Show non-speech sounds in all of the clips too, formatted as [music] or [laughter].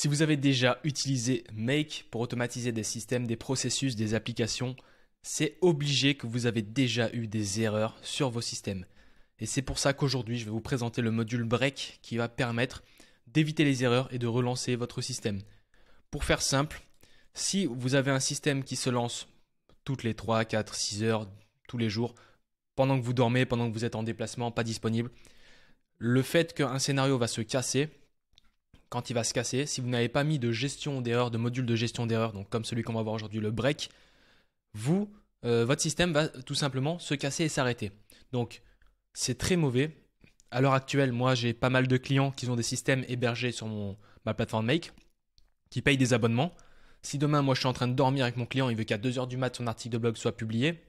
Si vous avez déjà utilisé Make pour automatiser des systèmes, des processus, des applications, c'est obligé que vous avez déjà eu des erreurs sur vos systèmes. Et c'est pour ça qu'aujourd'hui, je vais vous présenter le module Break qui va permettre d'éviter les erreurs et de relancer votre système. Pour faire simple, si vous avez un système qui se lance toutes les 3, 4, 6 heures, tous les jours, pendant que vous dormez, pendant que vous êtes en déplacement, pas disponible, le fait qu'un scénario va se casser, quand il va se casser, si vous n'avez pas mis de gestion d'erreur, de module de gestion d'erreur, donc comme celui qu'on va voir aujourd'hui, le break, vous, euh, votre système va tout simplement se casser et s'arrêter. Donc c'est très mauvais. À l'heure actuelle, moi j'ai pas mal de clients qui ont des systèmes hébergés sur ma plateforme Make, qui payent des abonnements. Si demain moi je suis en train de dormir avec mon client, il veut qu'à 2h du mat son article de blog soit publié,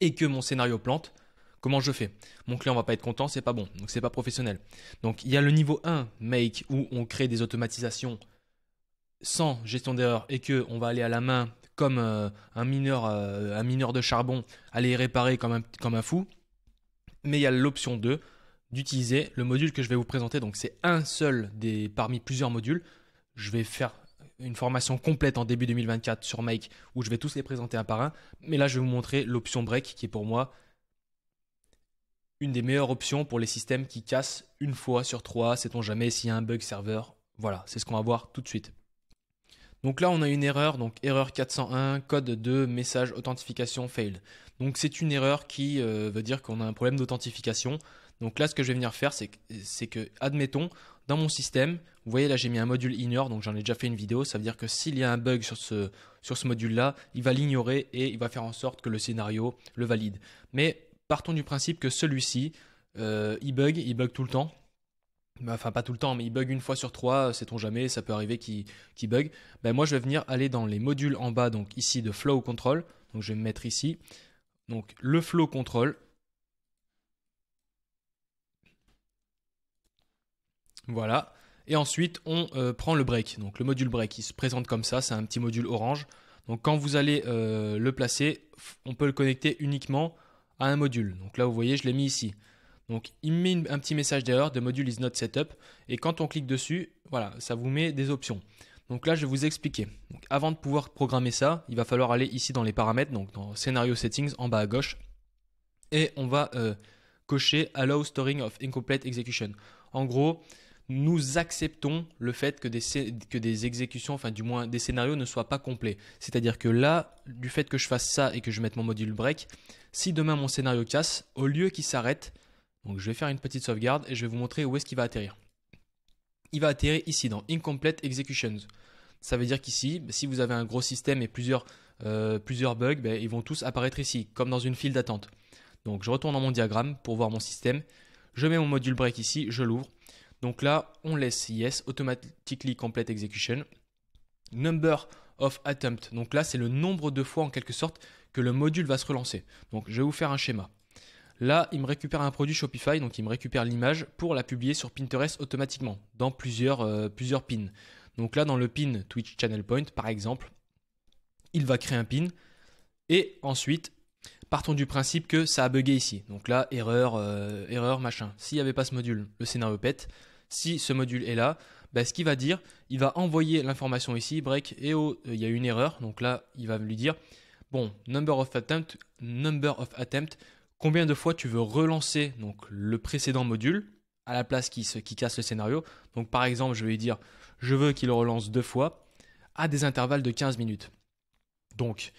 et que mon scénario plante, Comment je fais Mon client va pas être content, c'est pas bon, donc c'est pas professionnel. Donc il y a le niveau 1, make, où on crée des automatisations sans gestion d'erreur et que on va aller à la main comme euh, un, mineur, euh, un mineur de charbon, aller réparer comme un, comme un fou. Mais il y a l'option 2 d'utiliser le module que je vais vous présenter. Donc c'est un seul des parmi plusieurs modules. Je vais faire une formation complète en début 2024 sur Make où je vais tous les présenter un par un. Mais là, je vais vous montrer l'option break qui est pour moi une des meilleures options pour les systèmes qui cassent une fois sur trois, sait-on jamais s'il y a un bug serveur. Voilà, c'est ce qu'on va voir tout de suite. Donc là, on a une erreur, donc erreur 401, code de message authentification failed. Donc c'est une erreur qui euh, veut dire qu'on a un problème d'authentification. Donc là, ce que je vais venir faire, c'est que, que, admettons, dans mon système, vous voyez là, j'ai mis un module ignore, donc j'en ai déjà fait une vidéo. Ça veut dire que s'il y a un bug sur ce, sur ce module-là, il va l'ignorer et il va faire en sorte que le scénario le valide. Mais partons du principe que celui-ci, euh, il bug, il bug tout le temps. Bah, enfin, pas tout le temps, mais il bug une fois sur trois, sait-on jamais, ça peut arriver qu'il bug. Bah, moi, je vais venir aller dans les modules en bas, donc ici de Flow Control. Donc, je vais me mettre ici. Donc, le Flow Control. Voilà. Et ensuite, on euh, prend le break. Donc, le module break, il se présente comme ça. C'est un petit module orange. Donc, quand vous allez euh, le placer, on peut le connecter uniquement à un module. Donc là, vous voyez, je l'ai mis ici. Donc il me met un petit message d'erreur de module is not set up ». Et quand on clique dessus, voilà, ça vous met des options. Donc là, je vais vous expliquer. Donc, avant de pouvoir programmer ça, il va falloir aller ici dans les paramètres, donc dans Scenario Settings en bas à gauche. Et on va euh, cocher Allow Storing of Incomplete Execution. En gros, nous acceptons le fait que des, que des exécutions, enfin du moins des scénarios ne soient pas complets. C'est-à-dire que là, du fait que je fasse ça et que je mette mon module break, si demain mon scénario casse, au lieu qu'il s'arrête, donc je vais faire une petite sauvegarde et je vais vous montrer où est-ce qu'il va atterrir. Il va atterrir ici dans Incomplete Executions. Ça veut dire qu'ici, si vous avez un gros système et plusieurs, euh, plusieurs bugs, ben, ils vont tous apparaître ici, comme dans une file d'attente. Donc je retourne dans mon diagramme pour voir mon système. Je mets mon module break ici, je l'ouvre. Donc là, on laisse yes, automatically complete execution. Number of attempt. Donc là, c'est le nombre de fois en quelque sorte que le module va se relancer. Donc je vais vous faire un schéma. Là, il me récupère un produit Shopify, donc il me récupère l'image pour la publier sur Pinterest automatiquement, dans plusieurs, euh, plusieurs pins. Donc là, dans le pin Twitch Channel Point, par exemple, il va créer un pin. Et ensuite, partons du principe que ça a bugué ici. Donc là, erreur, euh, erreur, machin. S'il n'y avait pas ce module, le scénario pète. Si ce module est là, bah, ce qu'il va dire, il va envoyer l'information ici, break, et oh, il y a une erreur. Donc là, il va lui dire, bon, number of attempt, number of attempt, combien de fois tu veux relancer donc, le précédent module à la place qui, se, qui casse le scénario. Donc par exemple, je vais lui dire, je veux qu'il relance deux fois à des intervalles de 15 minutes. Donc,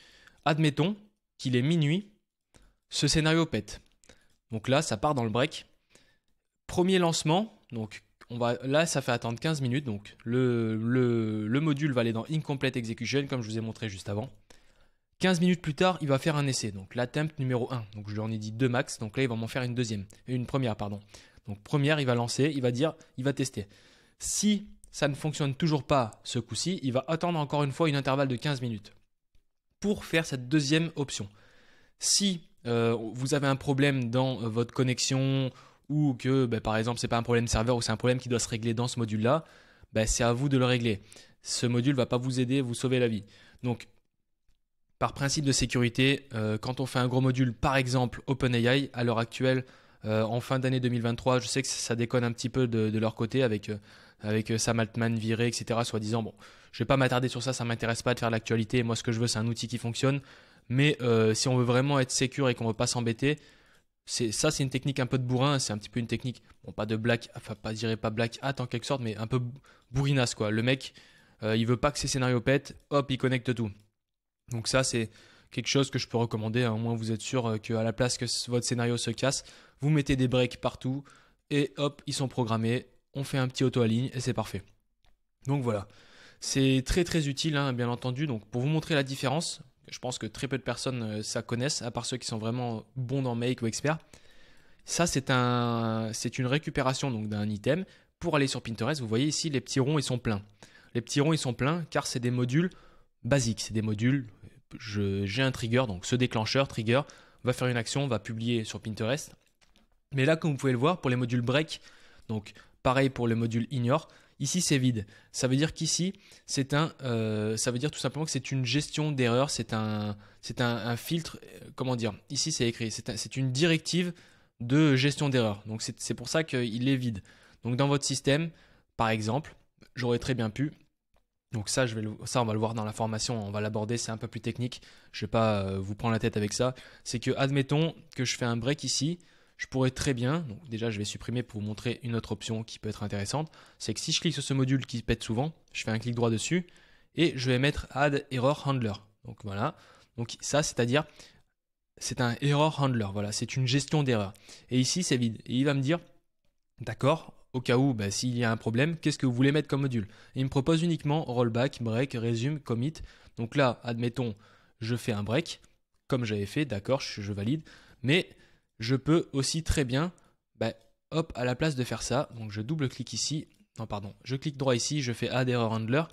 admettons qu'il est minuit, ce scénario pète. Donc là, ça part dans le break. Premier lancement, donc on va, là, ça fait attendre 15 minutes. Donc, le, module va aller dans Incomplete Execution, comme je vous ai montré juste avant. 15 minutes plus tard, il va faire un essai. Donc, l'attempt numéro 1. Donc, je lui en ai dit deux max. Donc, là, il va m'en faire une deuxième. Une première, pardon. Donc, première, il va lancer. Il va dire, il va tester. Si ça ne fonctionne toujours pas ce coup-ci, il va attendre encore une fois une intervalle de 15 minutes pour faire cette deuxième option. Si euh, vous avez un problème dans euh, votre connexion ou que bah, par exemple c'est pas un problème serveur ou c'est un problème qui doit se régler dans ce module là, bah, c'est à vous de le régler. Ce module va pas vous aider, vous sauver la vie. Donc par principe de sécurité, euh, quand on fait un gros module, par exemple OpenAI, à l'heure actuelle, euh, en fin d'année 2023, je sais que ça déconne un petit peu de, leur côté avec, euh, avec Sam Altman viré, etc. Soit disant, bon, je ne vais pas m'attarder sur ça, ça ne m'intéresse pas de faire l'actualité. Moi, ce que je veux, c'est un outil qui fonctionne. Mais si on veut vraiment être sûr et qu'on ne veut pas s'embêter, c'est ça, c'est une technique un peu de bourrin, c'est un petit peu une technique, bon, pas de black, enfin, pas, pas black hat en quelque sorte, mais un peu bourrinasse, quoi. Le mec, euh, il veut pas que ses scénarios pètent, hop, il connecte tout. Donc, ça, c'est quelque chose que je peux recommander, hein. au moins vous êtes sûr euh, qu'à la place que votre scénario se casse, vous mettez des breaks partout, et hop, ils sont programmés, on fait un petit auto aligne et c'est parfait. Donc voilà. C'est très très utile, hein, bien entendu. Donc pour vous montrer la différence, je pense que très peu de personnes euh, ça connaissent, à part ceux qui sont vraiment bons dans Make ou experts. Ça, c'est c'est une récupération donc d'un item. Pour aller sur Pinterest, vous voyez ici les petits ronds, ils sont pleins. Les petits ronds, ils sont pleins car c'est des modules basiques. C'est des modules. j'ai un trigger, donc ce déclencheur trigger va faire une action, va publier sur Pinterest. Mais là, comme vous pouvez le voir, pour les modules break, donc pareil pour les modules ignore, Ici, c'est vide. Ça veut dire qu'ici, c'est un, euh, ça veut dire tout simplement que c'est une gestion d'erreur, c'est un, c'est un, filtre, euh, comment dire Ici, c'est écrit, c'est une directive de gestion d'erreur. Donc c'est pour ça qu'il est vide. Donc dans votre système, par exemple, j'aurais très bien pu. Donc ça, je vais ça, on va le voir dans la formation, on va l'aborder, c'est un peu plus technique. Je ne vais pas euh, vous prendre la tête avec ça. C'est que, admettons que je fais un break ici, je pourrais très bien, donc déjà je vais supprimer pour vous montrer une autre option qui peut être intéressante, c'est que si je clique sur ce module qui pète souvent, je fais un clic droit dessus et je vais mettre Add Error Handler. Donc voilà, donc ça c'est-à-dire c'est un Error Handler, voilà, c'est une gestion d'erreur. Et ici c'est vide, et il va me dire, d'accord, au cas où bah, s'il y a un problème, qu'est-ce que vous voulez mettre comme module Il me propose uniquement Rollback, Break, Resume, Commit. Donc là, admettons, je fais un break, comme j'avais fait, d'accord, je valide, mais je peux aussi très bien, bah, hop, à la place de faire ça, donc je double-clique ici, non pardon, je clique droit ici, je fais Add Error Handler,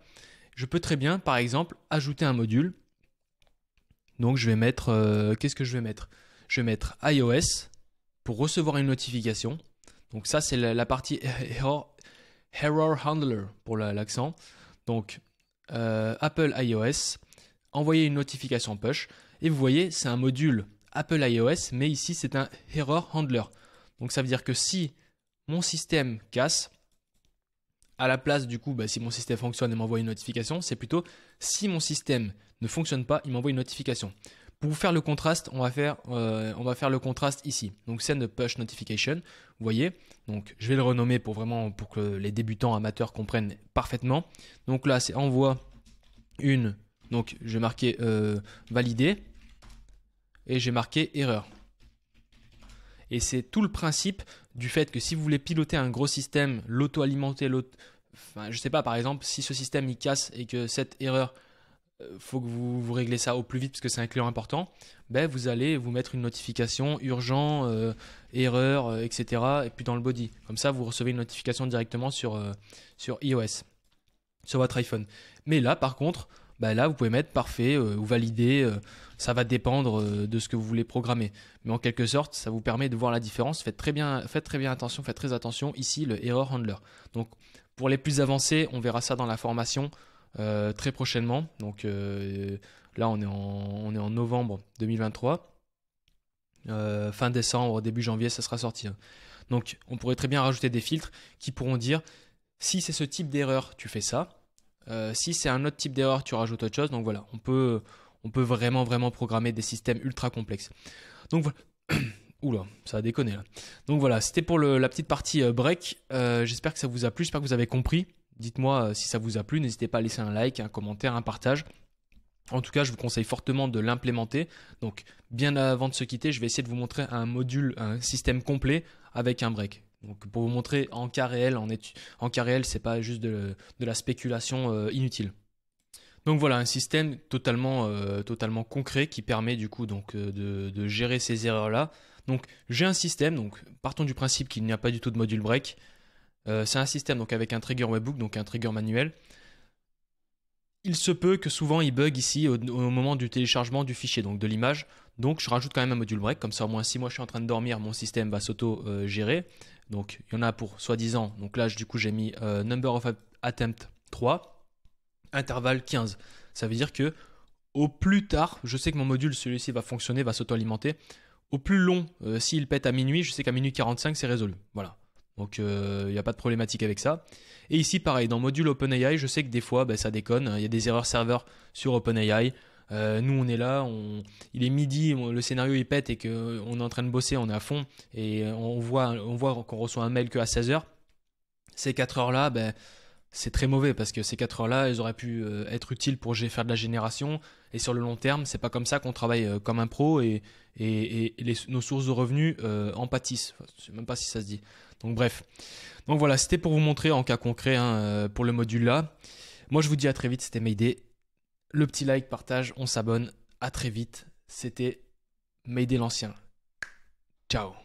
je peux très bien, par exemple, ajouter un module. Donc je vais mettre, euh, qu'est-ce que je vais mettre Je vais mettre iOS pour recevoir une notification. Donc ça, c'est la, partie [laughs] error, handler pour l'accent. Donc euh, Apple iOS, envoyer une notification push. Et vous voyez, c'est un module Apple iOS, mais ici c'est un error handler. Donc ça veut dire que si mon système casse, à la place du coup, bah, si mon système fonctionne et m'envoie une notification, c'est plutôt si mon système ne fonctionne pas, il m'envoie une notification. Pour faire le contraste, on va faire, euh, on va faire le contraste ici. Donc send push notification, vous voyez. Donc je vais le renommer pour vraiment pour que les débutants amateurs comprennent parfaitement. Donc là c'est envoie une, donc je vais marquer euh, valider et j'ai marqué erreur. Et c'est tout le principe du fait que si vous voulez piloter un gros système, l'auto-alimenter, l'autre Enfin, je sais pas, par exemple, si ce système il casse et que cette erreur, euh, faut que vous, vous réglez ça au plus vite parce que c'est un client important, ben vous allez vous mettre une notification urgent, euh, erreur, euh, etc. Et puis dans le body. Comme ça, vous recevez une notification directement sur, sur iOS, sur votre iPhone. Mais là, par contre, bah là vous pouvez mettre parfait euh, ou valider, euh, ça va dépendre euh, de ce que vous voulez programmer. Mais en quelque sorte, ça vous permet de voir la différence. Faites très bien, très bien attention, faites très attention ici le error handler. Donc pour les plus avancés, on verra ça dans la formation très prochainement. Donc là on est, en, on est en novembre 2023. fin décembre, début janvier, ça sera sorti. Hein. Donc on pourrait très bien rajouter des filtres qui pourront dire si c'est ce type d'erreur, tu fais ça euh, si c'est un autre type d'erreur, tu rajoutes autre chose. Donc voilà, on peut, on peut vraiment, vraiment programmer des systèmes ultra complexes. Donc voilà. [coughs] ça a déconné là. Donc voilà, c'était pour la petite partie euh, break. Euh, j'espère que ça vous a plu, j'espère que vous avez compris. Dites-moi si ça vous a plu. N'hésitez pas à laisser un like, un commentaire, un partage. En tout cas, je vous conseille fortement de l'implémenter. Donc, bien avant de se quitter, je vais essayer de vous montrer un module, un système complet avec un break. Donc pour vous montrer en cas réel, en, en cas réel, c'est pas juste de, la spéculation euh, inutile. Donc voilà, un système totalement, euh, totalement concret qui permet du coup donc euh, de, gérer ces erreurs-là. Donc j'ai un système, donc partons du principe qu'il n'y a pas du tout de module break. c'est un système donc avec un trigger webhook, donc un trigger manuel. Il se peut que souvent il bug ici au moment du téléchargement du fichier, donc de l'image. Donc je rajoute quand même un module break, comme ça au moins si moi je suis en train de dormir, mon système va s'auto-gérer. donc il y en a pour soi-disant, donc là du coup j'ai mis euh, number of attempt 3, intervalle 15. Ça veut dire que au plus tard, je sais que mon module, celui-ci va fonctionner, va s'auto-alimenter. Au plus long, euh, s'il pète à minuit, je sais qu'à minuit 45, c'est résolu. Voilà. Donc euh, il n'y a pas de problématique avec ça. Et ici, pareil, dans module OpenAI, je sais que des fois, ben, ça déconne. Il y a des erreurs serveurs sur OpenAI. Euh, nous, on est là, on... il est midi, le scénario il pète et qu'on euh, est en train de bosser, on est à fond et euh, on voit, on voit qu'on reçoit un mail que à 16h. Ces 4 heures-là, ben, c'est très mauvais parce que ces 4 heures-là, elles auraient pu être utiles pour faire de la génération et sur le long terme, c'est pas comme ça qu'on travaille comme un pro et, nos sources de revenus en pâtissent. je sais même pas si ça se dit. Donc bref. Donc voilà, c'était pour vous montrer en cas concret hein, pour le module là. Moi, je vous dis à très vite, c'était Mayday le petit like, partage, on s'abonne. À très vite. C'était Made l'ancien. Ciao